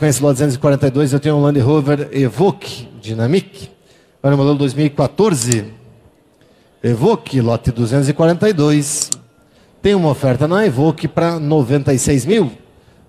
com esse 242 eu tenho um Land Rover Evoque Dynamic, o modelo 2014. Evoque, lote 242. Tem uma oferta na Evoque para 96 mil.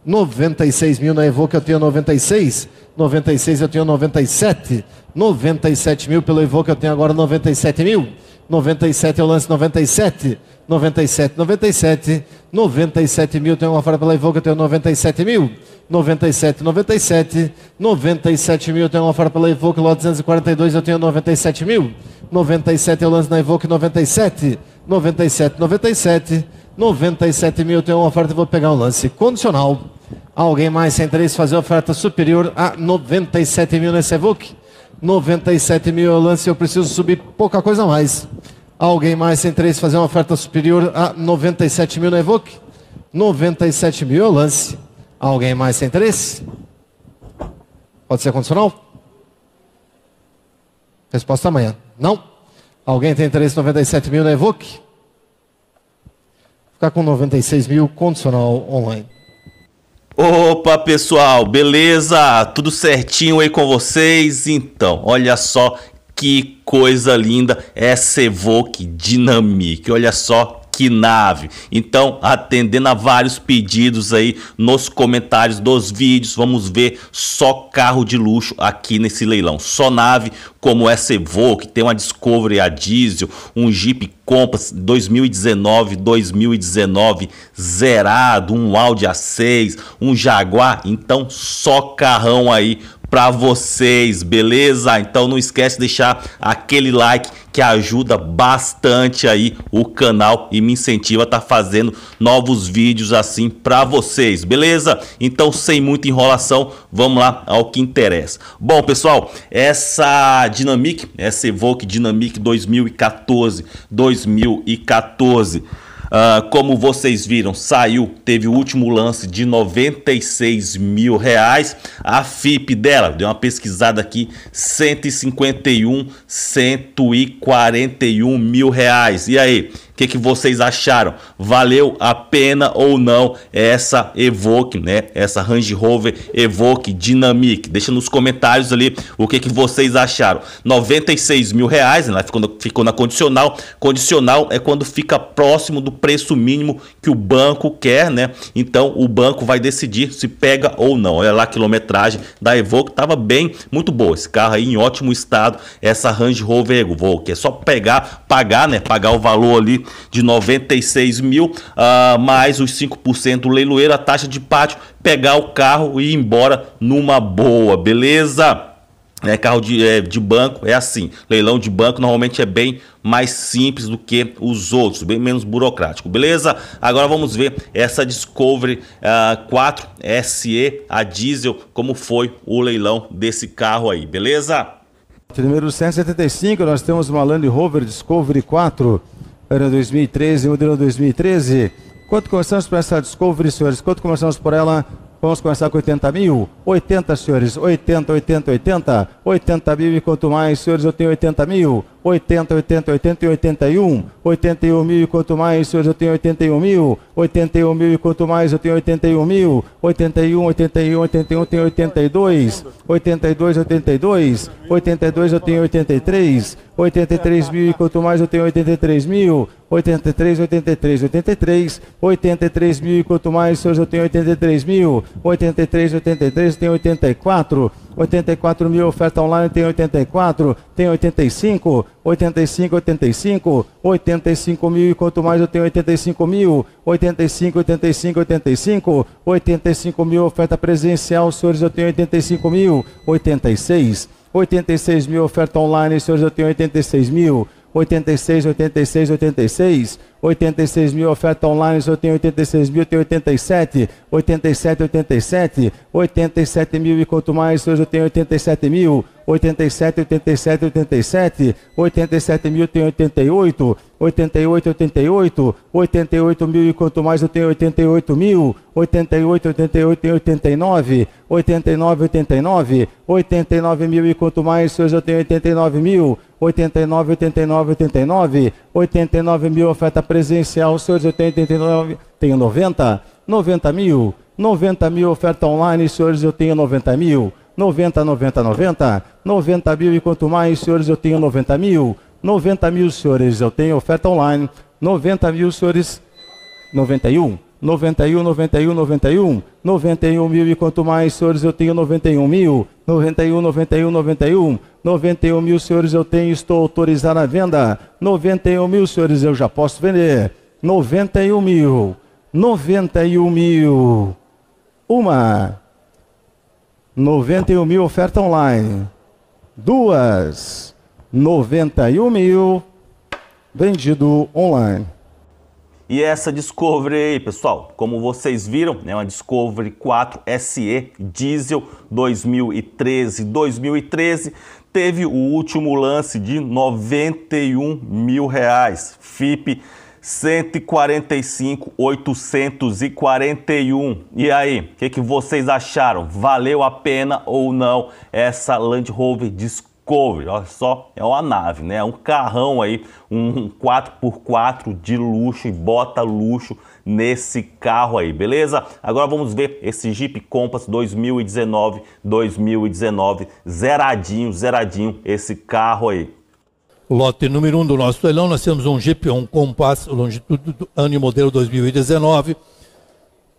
96 mil na Evoque eu tenho 96. 96 eu tenho 97. 97 mil pelo Evoque eu tenho agora 97 mil. 97 é o lance 97. 97, 97, 97 mil. Tem uma fora pela Ivoca, tem 97 mil. 97, 97, 97 mil. Tem uma fora pela Ivoca, lá 242, eu tenho 97 mil. 97 é o lance na Ivoca, 97, 97, 97, 97 mil. Tem uma oferta, vou pegar um lance condicional. Alguém mais sem interesse fazer oferta superior a 97 mil nesse Evoque? 97 mil é o lance, eu preciso subir pouca coisa mais. Alguém mais sem três fazer uma oferta superior a 97 mil na Evoque? 97 mil é o lance. Alguém mais sem três? Pode ser condicional? Resposta amanhã. Não? Alguém tem interesse em 97 mil na Evoque? Ficar com 96 mil condicional online. Opa, pessoal, beleza? Tudo certinho aí com vocês? Então, olha só que coisa linda essa Evoque Dynamic. Olha só que nave. Então, atendendo a vários pedidos aí nos comentários dos vídeos, vamos ver só carro de luxo aqui nesse leilão. Só nave como essa Evoque, tem uma Discovery a diesel, um Jeep Compass 2019, 2019 zerado, um Audi A6, um Jaguar, então só carrão aí para vocês, beleza? Então não esquece de deixar aquele like que ajuda bastante aí o canal e me incentiva a estar tá fazendo novos vídeos assim para vocês, beleza? Então sem muita enrolação, vamos lá ao que interessa. Bom, pessoal, essa Dynamic, essa Evoque Dynamic 2014, 2014 Uh, como vocês viram, saiu, teve o último lance de 96 mil reais. A FIP dela, deu uma pesquisada aqui, 151, 141 mil reais. E aí, que, que vocês acharam? Valeu a pena ou não essa Evoque, né? Essa Range Rover Evoque Dynamic? Deixa nos comentários ali o que, que vocês acharam. 96 mil reais, né? Ficou, ficou na condicional. Condicional é quando fica próximo do preço mínimo que o banco quer, né? Então o banco vai decidir se pega ou não. Olha lá a quilometragem da Evoque, tava bem, muito boa. Esse carro aí em ótimo estado, essa Range Rover Evoque. É só pegar, pagar, né? Pagar o valor ali de 96 mil, uh, mais os 5% do leiloeiro, a taxa de pátio, pegar o carro e ir embora numa boa, beleza? É, carro de, é, de banco é assim. Leilão de banco normalmente é bem mais simples do que os outros, bem menos burocrático, beleza? Agora vamos ver essa Discovery uh, 4 SE a diesel, como foi o leilão desse carro aí, beleza? Número 175, nós temos uma Land Rover Discovery 4 ano 2013, modelo 2013. Quanto começamos por essa Discovery, senhores? Quanto começamos por ela? Vamos começar com 80 mil? 80, senhores. 80, 80, 80. 80 mil e quanto mais, senhores, eu tenho 80 mil. 80, 80, 80 e 81, 81 mil e quanto mais, senhores, eu tenho 81 mil, 81 mil e quanto mais, eu tenho 81 mil, 81, 81, 81, tenho 82, 82, 82, 82, eu tenho 83, 83 mil e quanto mais, eu tenho 83 mil, 83, 83, 83, 83 mil e quanto mais, senhores, eu tenho 83 mil, 83, 83, eu tenho 84, 84 mil, oferta online, eu tenho 84, tenho 85, 85, 85, 85 mil, e quanto mais eu tenho 85 mil, 85, 85, 85, 85 mil, oferta presencial, senhores, eu tenho 85 mil, 86, 86 mil, oferta online, senhores, eu tenho 86 mil, 86, 86, 86, 86 mil oferta online, eu tenho 86 mil, tenho 87, 87, 87, 87 mil e quanto mais, hoje eu tenho 87 mil, 87, 87, 87, 87 mil, tenho 88, 88, 88, 88 mil e quanto mais, eu tenho 88 mil, 88, 88, tenho 89, 89, 89, 89 mil e quanto mais, hoje eu tenho 89 mil, 89, 89, 89, 89 mil oferta presencial, os senhores 80, 89, tenho 90, 90 mil, 90 mil oferta online, senhores eu tenho 90 mil, 90, 90, 90, 90 mil e quanto mais, senhores eu tenho 90 mil, 90 mil, senhores eu tenho oferta online, 90 mil, senhores, 91. 91, 91, 91, 91 mil e quanto mais, senhores, eu tenho 91 mil, 91, 91, 91. 91 mil, senhores, eu tenho, e estou autorizado a venda. 91 mil, senhores, eu já posso vender. 91 mil. 91 mil. Uma. 91 mil, oferta online. Duas. 91 mil. Vendido online. E essa Discovery, pessoal, como vocês viram, é né, uma Discovery 4 SE diesel 2013. 2013 teve o último lance de 91 mil reais, FIP 145,841. E aí, o que, que vocês acharam? Valeu a pena ou não essa Land Rover Discovery? Discovery, olha só, é uma nave, né? É um carrão aí, um 4x4 de luxo e bota luxo nesse carro aí, beleza? Agora vamos ver esse Jeep Compass 2019, 2019, zeradinho, zeradinho esse carro aí. Lote número 1 um do nosso leilão, nós temos um Jeep, um Compass, longitude, ano e modelo 2019.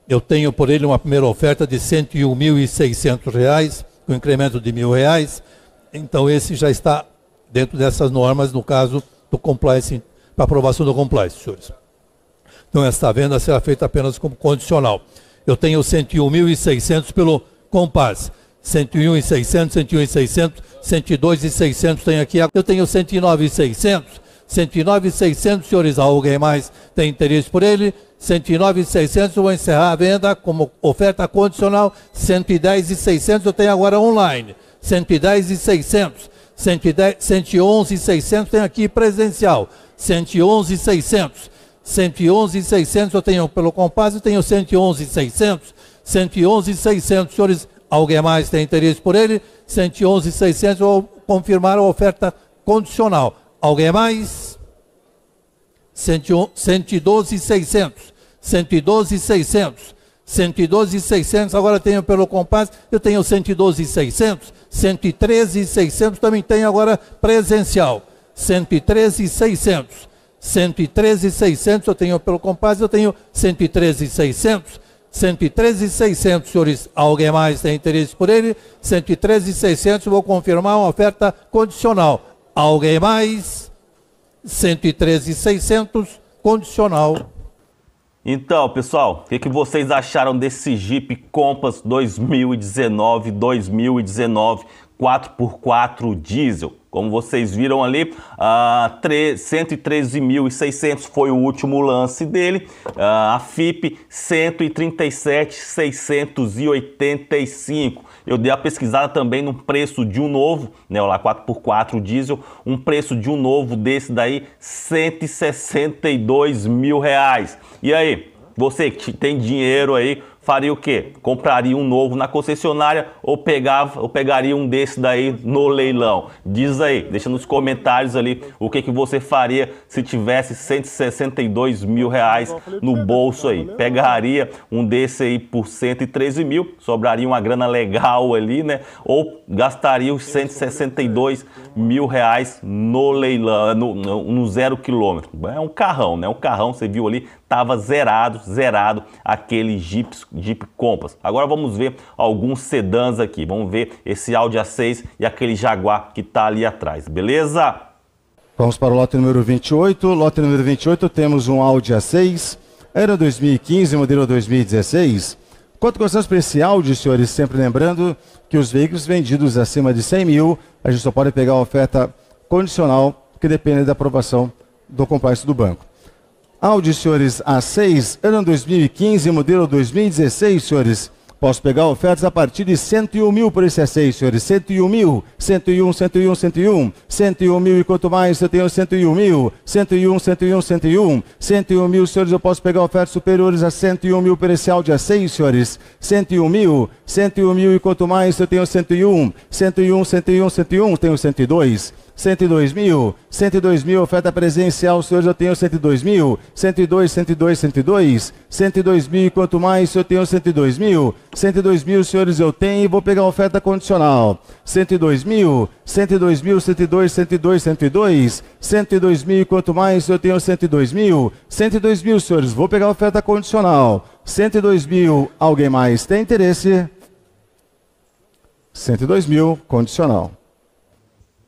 Eu tenho por ele uma primeira oferta de R$ 101.600, com incremento de R$ 1.000. Então, esse já está dentro dessas normas, no caso do compliance, para aprovação do compliance, senhores. Então, esta venda será feita apenas como condicional. Eu tenho 101.600 pelo Compass. 101.600, 101.600, 102.600 tem aqui. Eu tenho 109.600. 109.600, senhores, alguém mais tem interesse por ele? 109.600, vou encerrar a venda como oferta condicional. 110.600 eu tenho agora online. 110 e 600. 110, 111 e 600 tem aqui presencial. 111 e 600. 111 e 600 eu tenho pelo compasso, eu tenho 111 e 600. 111 e 600, senhores, alguém mais tem interesse por ele? 111 e 600 eu confirmar a oferta condicional. Alguém mais? 112 e 600. 112 e 600. 112,600, agora tenho pelo compasso eu tenho 112,600, 113,600 também tenho agora presencial, 113,600. 113,600 eu tenho pelo compasso eu tenho 113,600. 113,600, senhores. Alguém mais tem interesse por ele? 113,600, vou confirmar uma oferta condicional. Alguém mais? 113,600, condicional. Então, pessoal, o que, que, vocês acharam desse Jeep Compass 2019, 2019 4x4 diesel? Como vocês viram ali, ah, 113.600 foi o último lance dele. a FIP 137.685. Eu dei a pesquisada também no preço de um novo, né, lá 4x4 diesel, um preço de um novo desse daí, 162 mil reais. E aí, você que tem dinheiro aí, faria o quê? Compraria um novo na concessionária ou, pegava, ou pegaria um desse daí no leilão? Diz aí, deixa nos comentários ali o que, que você faria se tivesse 162 mil reais no bolso aí. Pegaria um desse aí por 113 mil, sobraria uma grana legal ali, né? Ou gastaria os 162 mil reais no leilão, no, no zero quilômetro. É um carrão, né? Um carrão, você viu ali, tava zerado, zerado aquele Gips Jeep Compass. Agora vamos ver alguns sedãs aqui. Vamos ver esse Audi A6 e aquele Jaguar que está ali atrás, beleza? Vamos para o lote número 28. Lote número 28 temos um Audi A6, Era 2015, modelo 2016. Quanto gostamos para esse Audi, senhores, sempre lembrando que os veículos vendidos acima de 100 mil, a gente só pode pegar a oferta condicional, que depende da aprovação do compliance do banco. Audi, senhores, A6, ano 2015, modelo 2016, senhores. Posso pegar ofertas a partir de 101 mil por esse A6, senhores. 101 mil, 101, 101, 101. 101 mil e quanto mais eu tenho 101 mil. 101, 101, 101. 101 mil, senhores, eu posso pegar ofertas superiores a 101 mil por esse Audi A6, senhores. 101 mil, 101 mil e quanto mais eu tenho 101. 101, 101, 101, tenho 102. 102 mil, 102 mil, oferta presencial, senhor, eu tenho 102 mil, 102, 102, 102, 102 mil e quanto mais, eu tenho 102 mil, 102 mil, senhores, eu tenho e vou pegar a oferta condicional, 102 mil, 102 mil, 102, 102, 102, 102 mil e quanto mais, eu tenho 102 mil, 102 mil, senhores, vou pegar a oferta condicional, 102 mil, alguém mais tem interesse? 102 mil, condicional.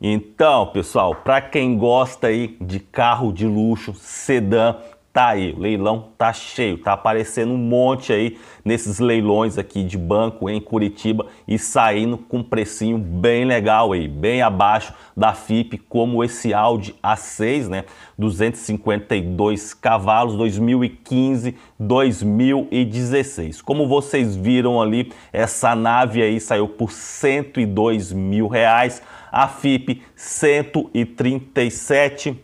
Então, pessoal, para quem gosta aí de carro de luxo, sedã, tá aí, o leilão tá cheio, tá aparecendo um monte aí nesses leilões aqui de banco em Curitiba e saindo com um precinho bem legal aí, bem abaixo da Fipe, como esse Audi A6, né? 252 cavalos, 2015, 2016. Como vocês viram ali, essa nave aí saiu por 102 mil reais a FIP 137 uh,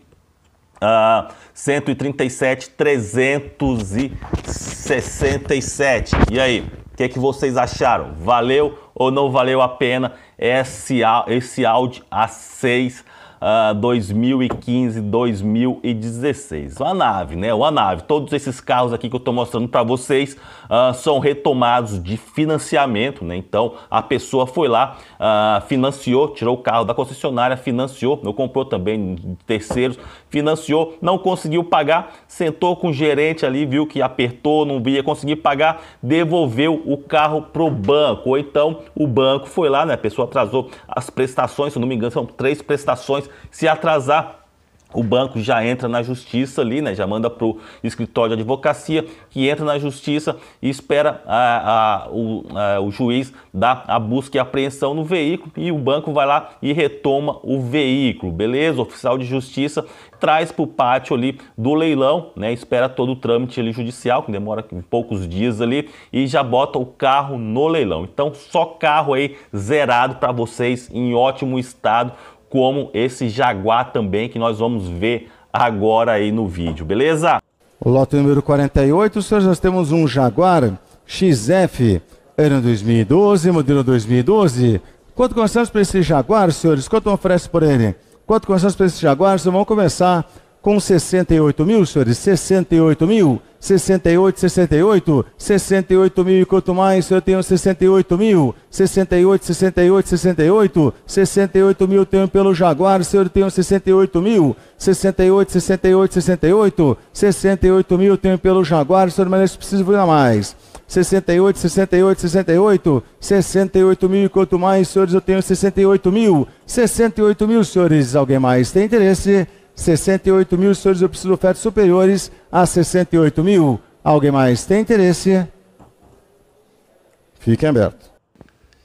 137 367. E aí, o que, é que vocês acharam? Valeu ou não valeu a pena esse, esse áudio a 6 uh, 2015, 2016. A nave, né? A nave. Todos esses carros aqui que eu estou mostrando para vocês uh, são retomados de financiamento, né? Então a pessoa foi lá, uh, financiou, tirou o carro da concessionária, financiou, não comprou também de terceiros, financiou, não conseguiu pagar, sentou com o gerente ali, viu que apertou, não via conseguir pagar, devolveu o carro pro banco. Ou então o banco foi lá, né? A pessoa atrasou as prestações, se não me engano, são três prestações se atrasar, o banco já entra na justiça ali, né? Já manda para o escritório de advocacia, que entra na justiça e espera a, a, o, a, o, juiz dar a busca e apreensão no veículo e o banco vai lá e retoma o veículo, beleza? O oficial de justiça traz para o pátio ali do leilão, né? Espera todo o trâmite ali judicial, que demora poucos dias ali, e já bota o carro no leilão. Então, só carro aí zerado para vocês em ótimo estado como esse jaguar também que nós vamos ver agora aí no vídeo, beleza? Lote número 48, senhores, nós temos um Jaguar XF, ano 2012, modelo 2012. Quanto começamos para esse Jaguar, senhores? Quanto oferece por ele? Quanto começamos para esse Jaguar? Senhores, vamos começar com 68 mil, senhores? 68 mil, 68, 68, 68 mil. E quanto mais eu tenho 68 mil, 68, 68, 68, 68 mil tenho pelo Jaguar, senhor, tenho 68 mil, 68, 68, 68, 68 mil tenho pelo Jaguar, senhor, mas eu preciso virar mais. 68, 68, 68, 68 mil. E quanto mais, senhores, eu tenho 68 mil, 68 mil, senhores. Alguém mais tem interesse? 68 mil senhores, eu preciso de ofertas superiores a 68 mil. Alguém mais tem interesse? Fiquem abertos.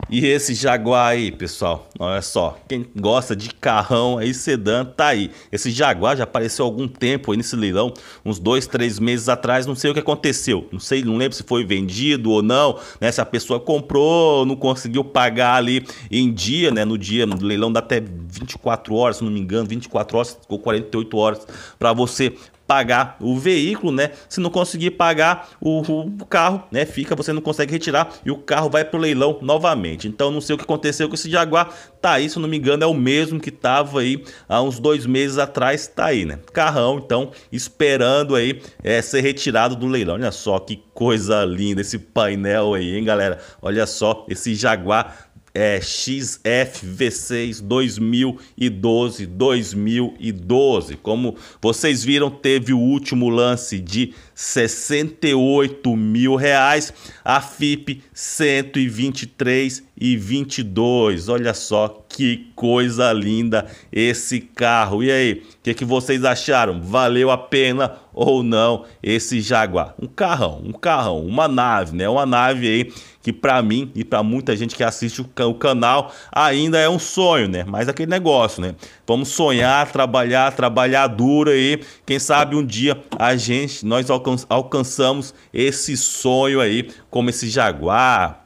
E esse Jaguar aí, pessoal, olha só, quem gosta de carrão aí, sedã, tá aí. Esse Jaguar já apareceu há algum tempo aí nesse leilão, uns dois, três meses atrás, não sei o que aconteceu. Não sei, não lembro se foi vendido ou não, né? Se a pessoa comprou, não conseguiu pagar ali em dia, né? No dia, no leilão dá até 24 horas, se não me engano, 24 horas, ficou 48 horas para você pagar o veículo, né? Se não conseguir pagar o, o, carro, né? Fica, você não consegue retirar e o carro vai para o leilão novamente. Então não sei o que aconteceu com esse Jaguar, tá aí, se eu não me engano, é o mesmo que tava aí há uns dois meses atrás, tá aí, né? Carrão, então, esperando aí é, ser retirado do leilão. Olha só que coisa linda esse painel aí, hein, galera? Olha só esse Jaguar é, XFV6 2012 2012. Como vocês viram, teve o último lance de 68 mil reais, a FIP 123 e 22. Olha só que coisa linda esse carro. E aí, o que, que, vocês acharam? Valeu a pena ou não esse Jaguar? Um carrão, um carrão, uma nave, né? Uma nave aí que para mim e para muita gente que assiste o canal ainda é um sonho, né? Mas aquele negócio, né? Vamos sonhar, trabalhar, trabalhar duro aí. Quem sabe um dia a gente, nós alcan alcançamos esse sonho aí, como esse Jaguar,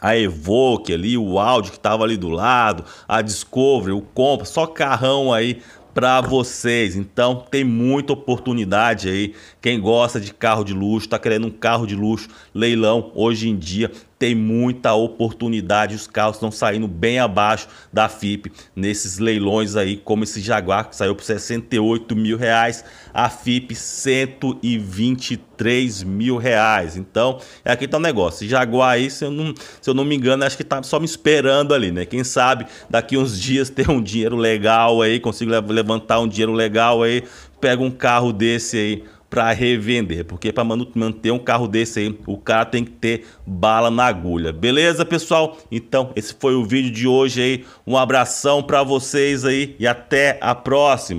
a Evoque ali, o Audi que estava ali do lado, a Discovery, o Compa, só carrão aí para vocês. Então tem muita oportunidade aí. Quem gosta de carro de luxo, está querendo um carro de luxo, leilão hoje em dia tem muita oportunidade. Os carros estão saindo bem abaixo da FIP nesses leilões aí, como esse Jaguar que saiu por 68 mil reais, a FIP 123 mil reais. Então, é aqui tá o negócio. Esse Jaguar aí, se eu, não, se eu não me engano, acho que tá só me esperando ali, né? Quem sabe daqui uns dias ter um dinheiro legal aí, consigo levantar um dinheiro legal aí, pega um carro desse aí para revender, porque para manter um carro desse aí, o cara tem que ter bala na agulha. Beleza, pessoal? Então, esse foi o vídeo de hoje aí. Um abração para vocês aí e até a próxima.